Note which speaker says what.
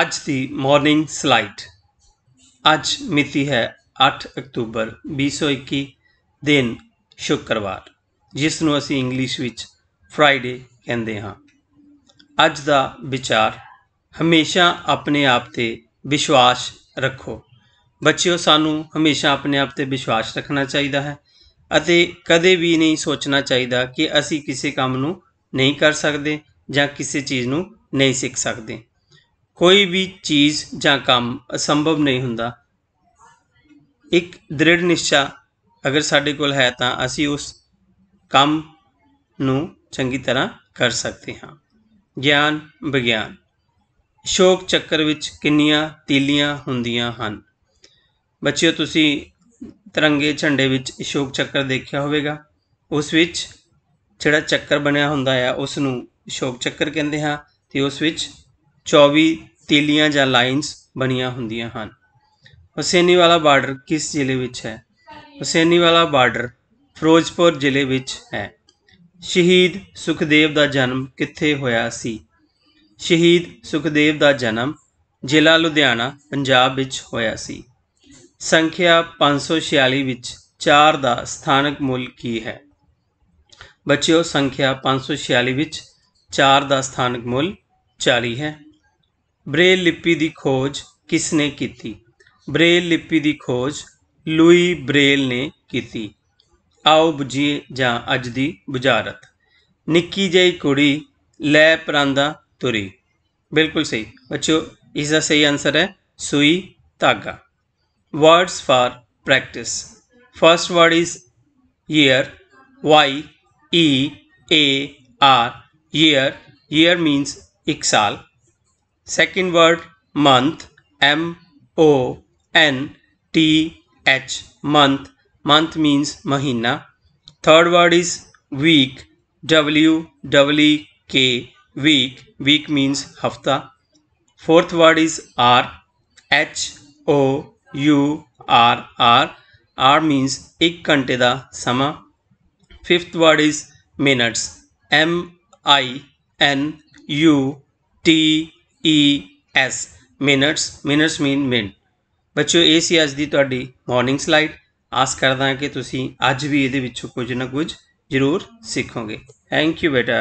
Speaker 1: ਅੱਜ ਦੀ morning slide ਅੱਜ ਮਿਤੀ ਹੈ 8 ਅਕਤੂਬਰ 2021 ਦਿਨ ਸ਼ੁੱਕਰਵਾਰ ਜਿਸ ਨੂੰ ਅਸੀਂ ਇੰਗਲਿਸ਼ ਵਿੱਚ ਫਰਾਈਡੇ ਕਹਿੰਦੇ ਹਾਂ ਅੱਜ ਦਾ ਵਿਚਾਰ ਹਮੇਸ਼ਾ ਆਪਣੇ ਆਪ ਤੇ ਵਿਸ਼ਵਾਸ ਰੱਖੋ ਬੱਚਿਓ ਸਾਨੂੰ ਹਮੇਸ਼ਾ ਆਪਣੇ ਆਪ ਤੇ ਵਿਸ਼ਵਾਸ ਰੱਖਣਾ ਚਾਹੀਦਾ ਹੈ ਅਤੇ ਕਦੇ ਵੀ ਨਹੀਂ ਸੋਚਣਾ ਚਾਹੀਦਾ ਕਿ ਅਸੀਂ ਕਿਸੇ ਕੰਮ ਨੂੰ ਨਹੀਂ ਕਰ ਸਕਦੇ ਜਾਂ ਕਿਸੇ ਚੀਜ਼ ਨੂੰ ਨਹੀਂ ਸਿੱਖ ਸਕਦੇ ਕੋਈ ਵੀ ਚੀਜ਼ ਜਾਂ ਕੰਮ ਅਸੰਭਵ ਨਹੀਂ ਹੁੰਦਾ ਇੱਕ ਦ੍ਰਿੜ ਨਿਸ਼ਚਾ ਅਗਰ ਸਾਡੇ ਕੋਲ ਹੈ ਤਾਂ ਅਸੀਂ ਉਸ ਕੰਮ ਨੂੰ ਚੰਗੀ ਤਰ੍ਹਾਂ ਕਰ ਸਕਦੇ ਹਾਂ ਗਿਆਨ ਵਿਗਿਆਨ ਸ਼ੋਕ ਚੱਕਰ ਵਿੱਚ ਕਿੰਨੀਆਂ ਤੀਲੀਆਂ ਹੁੰਦੀਆਂ ਹਨ ਬੱਚਿਓ ਤੁਸੀਂ ਤਿਰੰਗੇ ਝੰਡੇ ਵਿੱਚ ਸ਼ੋਕ ਚੱਕਰ ਦੇਖਿਆ ਹੋਵੇਗਾ ਉਸ ਵਿੱਚ ਜਿਹੜਾ ਚੱਕਰ ਬਣਿਆ ਹੁੰਦਾ ਹੈ ਉਸ ਨੂੰ ਅਸ਼ੋਕ ਚੱਕਰ ਕਹਿੰਦੇ ਹਾਂ ਤੇ ਉਸ ਵਿੱਚ 24 ਤੀਲੀਆਂ ਜਾਂ ਲਾਈਨਸ ਬਣੀਆਂ ਹੁੰਦੀਆਂ ਹਨ ਹਸੇਨੀ ਵਾਲਾ ਬਾਰਡਰ ਕਿਸ ਜ਼ਿਲ੍ਹੇ ਵਿੱਚ ਹੈ ਹਸੇਨੀ ਵਾਲਾ ਬਾਰਡਰ ਫਿਰੋਜ਼ਪੁਰ ਜ਼ਿਲ੍ਹੇ ਵਿੱਚ ਹੈ ਸ਼ਹੀਦ ਸੁਖਦੇਵ ਦਾ ਜਨਮ ਕਿੱਥੇ ਹੋਇਆ ਸੀ ਸ਼ਹੀਦ ਸੁਖਦੇਵ ਦਾ ਜਨਮ ਜ਼ਿਲ੍ਹਾ ਲੁਧਿਆਣਾ ਪੰਜਾਬ ਵਿੱਚ ਹੋਇਆ ਸੀ ਸੰਖਿਆ 546 ਵਿੱਚ 4 ਦਾ ਸਥਾਨਕ ਮੁੱਲ ਕੀ ਹੈ ਬੱਚਿਓ ਸੰਖਿਆ 546 ਵਿੱਚ 4 ਦਾ ਸਥਾਨਕ ਮੁੱਲ 40 ਹੈ ਬ੍ਰੇਲ ਲਿਪੀ ਦੀ ਖੋਜ ਕਿਸ ਨੇ ਕੀਤੀ ਬ੍ਰੇਲ ਲਿਪੀ ਦੀ ਖੋਜ ਲੂਈ ਬ੍ਰੇਲ ਨੇ ਕੀਤੀ ਆਓ ਬੁਝੀ ਜਾਂ ਅੱਜ ਦੀ ਬੁਝਾਰਤ ਨਿੱਕੀ ਜਿਹੀ ਕੁੜੀ ਲੈ ਪਰਾਂਦਾ ਤੁਰੀ ਬਿਲਕੁਲ ਸਹੀ ਬੱਚੋ ਇਸ ਦਾ ਸਹੀ ਆਨਸਰ ਹੈ ਸੂਈ ਧਾਗਾ words for practice first word is year y e a r year year means iksal second word month m o n t h month month means mahina third word is week w w k week week means hafta fourth word is r h o u r r r means ek ghante da sama fifth word is minutes m i n u t e s minutes minutes mean minute ਬੱਚਿਓ ਇਹ ਸੀ ਅੱਜ ਦੀ ਤੁਹਾਡੀ morning slide ਆਸ ਕਰਦਾ ਹਾਂ ਕਿ ਤੁਸੀਂ ਅੱਜ ਵੀ ਇਹਦੇ ਵਿੱਚੋਂ ਕੁਝ ਨਾ ਕੁਝ ਜ਼ਰੂਰ ਸਿੱਖੋਗੇ ਥੈਂਕ ਯੂ ਬੇਟਾ